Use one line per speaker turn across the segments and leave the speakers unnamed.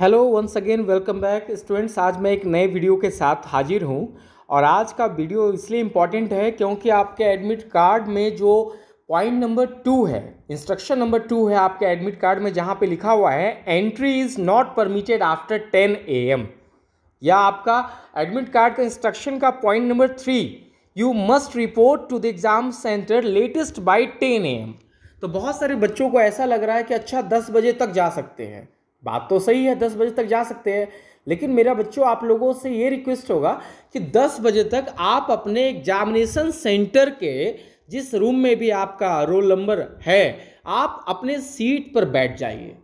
hello once again welcome back students आज मैं एक नए वीडियो के साथ हाजिर हूं और आज का वीडियो इसलिए इम्पॉर्टेंट है क्योंकि आपके एडमिट कार्ड में जो पॉइंट नंबर टू है इंस्ट्रक्शन नंबर टू है आपके एडमिट कार्ड में जहां पे लिखा हुआ है entry is not permitted after ten A M या आपका एडमिट कार्ड का इंस्ट्रक्शन का point number three you must report to the exam centre latest by ten A M तो बहुत सारे बच्चों को ऐसा लग रहा है कि अच्छा दस बजे तक जा सकते हैं बात तो सही है दस बजे तक जा सकते हैं लेकिन मेरा बच्चों आप लोगों से ये रिक्वेस्ट होगा कि दस बजे तक आप अपने एग्जामिनेशन सेंटर के जिस रूम में भी आपका रोल नंबर है आप अपने सीट पर बैठ जाइए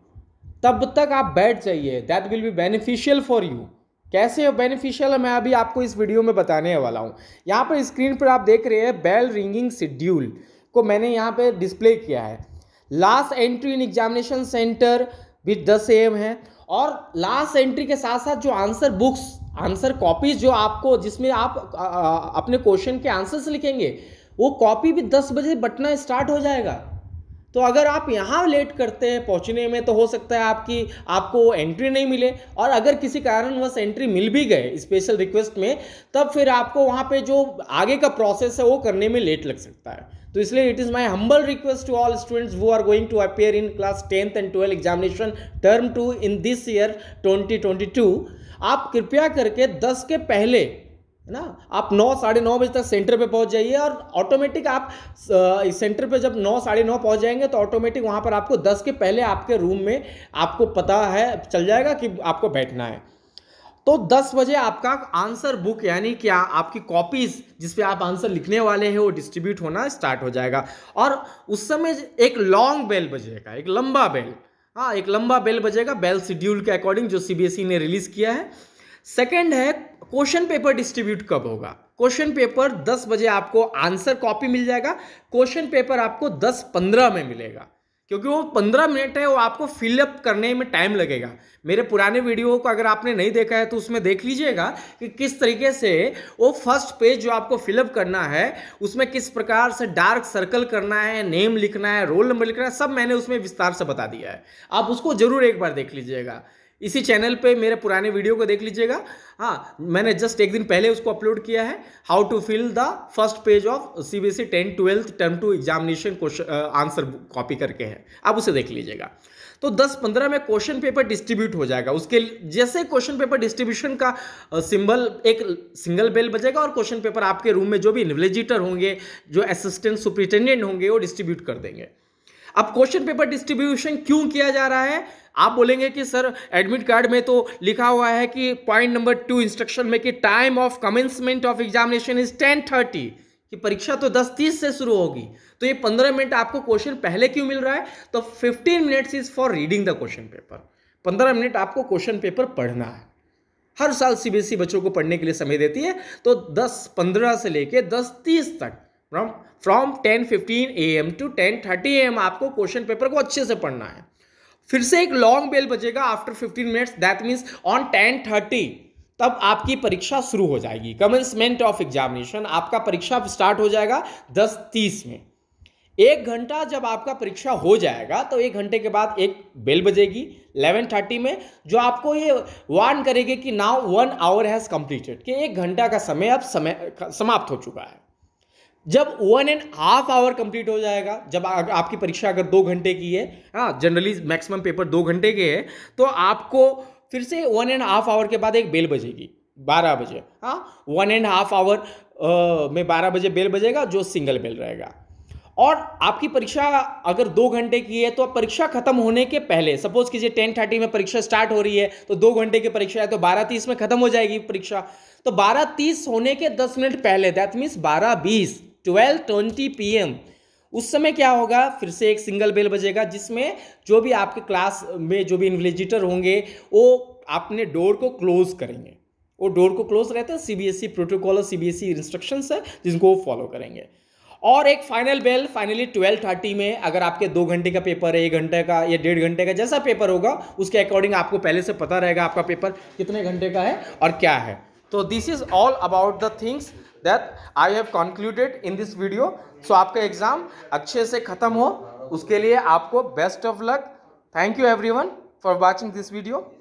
तब तक आप बैठ जाइए that will be beneficial for you कैसे बेनिफिशियल है मैं अभी आपको इस वीडियो में बताने वाला हूँ यहाँ पर स्क्रीन पर आप देख रहे हैं बेल रिंगिंग शेड्यूल को मैंने यहाँ पर डिस्प्ले किया है last entry in examination centre दस द सेम है और लास्ट एंट्री के साथ साथ जो आंसर बुक्स आंसर कॉपीज जो आपको जिसमें आप आ, आ, अपने क्वेश्चन के आंसर्स लिखेंगे वो कॉपी भी दस बजे बटना स्टार्ट हो जाएगा तो अगर आप यहाँ लेट करते हैं पहुँचने में तो हो सकता है आपकी आपको एंट्री नहीं मिले और अगर किसी कारणवश एंट्री मिल भी गए स्पेशल रिक्वेस्ट में तब फिर आपको वहाँ पे जो आगे का प्रोसेस है वो करने में लेट लग सकता है तो इसलिए it is my humble request to all students वो are going to appear in class tenth and twelfth examination term two in this year 2022 आप कृपया करके 10 के पहले है ना आप नौ साढ़े नौ बजे तक सेंटर पे पहुंच जाइए और ऑटोमेटिक आप सेंटर पे जब नौ साढ़े नौ पहुँच जाएंगे तो ऑटोमेटिक वहां पर आपको दस के पहले आपके रूम में आपको पता है चल जाएगा कि आपको बैठना है तो 10 बजे आपका आंसर बुक यानी कि आपकी कॉपीज जिस पे आप आंसर लिखने वाले हैं वो डिस्ट्रीब्यूट होना स्टार्ट हो जाएगा और उस समय एक लॉन्ग बेल बजेगा एक लंबा बेल हाँ एक लंबा बेल बजेगा बेल शेड्यूल के अकॉर्डिंग जो सीबीएसई e ने रिलीज किया है सेकेंड है क्वेश्चन पेपर डिस्ट्रीब्यूट कब होगा क्वेश्चन पेपर दस बजे आपको आंसर कॉपी मिल जाएगा क्वेश्चन पेपर आपको दस पंद्रह में मिलेगा क्योंकि वो पंद्रह मिनट है वो आपको फिलअप करने में टाइम लगेगा मेरे पुराने वीडियो को अगर आपने नहीं देखा है तो उसमें देख लीजिएगा कि किस तरीके से वो फर्स्ट पेज जो आपको फिलअप करना है उसमें किस प्रकार से डार्क सर्कल करना है नेम लिखना है रोल नंबर लिखना है सब मैंने उसमें विस्तार से बता दिया है आप उसको जरूर एक बार देख लीजिएगा इसी चैनल पे मेरे पुराने वीडियो को देख लीजिएगा हाँ मैंने जस्ट एक दिन पहले उसको अपलोड किया है how to fill the first page of C B S E ten twelfth term two examination question answer copy करके है आप उसे देख लीजिएगा तो 10-15 में क्वेश्चन पेपर डिस्ट्रीब्यूट हो जाएगा उसके जैसे क्वेश्चन पेपर डिस्ट्रीब्यूशन का सिंबल uh, एक सिंगल बेल बजेगा और क्वेश्चन पेपर आपके रूम में जो भी इन्वेजिटर होंगे जो असिस्टेंट सुप्रिटेंडेंट होंगे वो डिस्ट्रीब्यूट कर देंगे अब क्वेश्चन पेपर डिस्ट्रीब्यूशन क्यों किया जा रहा है आप बोलेंगे कि सर एडमिट कार्ड में तो लिखा हुआ है कि पॉइंट नंबर टू इंस्ट्रक्शन में कि time of commencement of examination is ten thirty कि परीक्षा तो दस तीस से शुरू होगी तो ये पंद्रह मिनट आपको क्वेश्चन पहले क्यों मिल रहा है तो fifteen minutes is for reading the question paper पंद्रह मिनट आपको क्वेश्चन पेपर पढ़ना है हर साल सीबीएसई e बच्चों को पढ़ने के लिए समय देती है तो दस पंद्रह से लेकर दस तीस तक from from ten fifteen A M to ten thirty A M आपको क्वेश्चन पेपर को अच्छे से पढ़ना है फिर से एक लॉन्ग बेल बजेगा after fifteen minutes that means on ten thirty तब आपकी परीक्षा शुरू हो जाएगी कमेंसमेंट ऑफ एग्जामिनेशन आपका परीक्षा स्टार्ट हो जाएगा दस तीस में एक घंटा जब आपका परीक्षा हो जाएगा तो एक घंटे के बाद एक बेल बजेगी 11:30 में जो आपको ये वार्न करेगी कि now one hour has completed कि एक घंटा का समय अब समय समाप्त हो चुका है जब one and half hour complete हो जाएगा जब आ, आपकी परीक्षा अगर दो घंटे की है हाँ जनरली मैक्सिमम पेपर दो घंटे के हैं तो आपको फिर से वन एंड हाफ आवर के बाद एक बेल बजेगी बारह बजे हाँ वन एंड हाफ आवर में बारह बजे बेल बजेगा जो सिंगल बेल रहेगा और आपकी परीक्षा अगर दो घंटे की है तो परीक्षा खत्म होने के पहले सपोज कीजिए टेन थर्टी में परीक्षा स्टार्ट हो रही है तो दो घंटे की परीक्षा है तो बारह तीस में खत्म हो जाएगी परीक्षा तो बारह तीस होने के दस मिनट पहले दैट मीन्स बारह बीस ट्वेल्व ट्वेंटी पी उस समय क्या होगा फिर से एक सिंगल बेल बजेगा जिसमें जो भी आपके क्लास में जो भी इन्विजिटर होंगे वो अपने डोर को क्लोज करेंगे वो डोर को क्लोज रहता है सीबीएसई e प्रोटोकॉल और सीबीएसई इंस्ट्रक्शंस e है जिनको वो फॉलो करेंगे और एक final bell finally twelve thirty में अगर आपके दो घंटे का पेपर है एक घंटे का या डेढ़ घंटे का जैसा पेपर होगा उसके अकॉर्डिंग आपको पहले से पता रहेगा आपका पेपर कितने घंटे का है और क्या है तो this is all about the things that I have concluded in this video so आपका एग्ज़ाम अच्छे से ख़त्म हो उसके लिए आपको best of luck thank you everyone for watching this video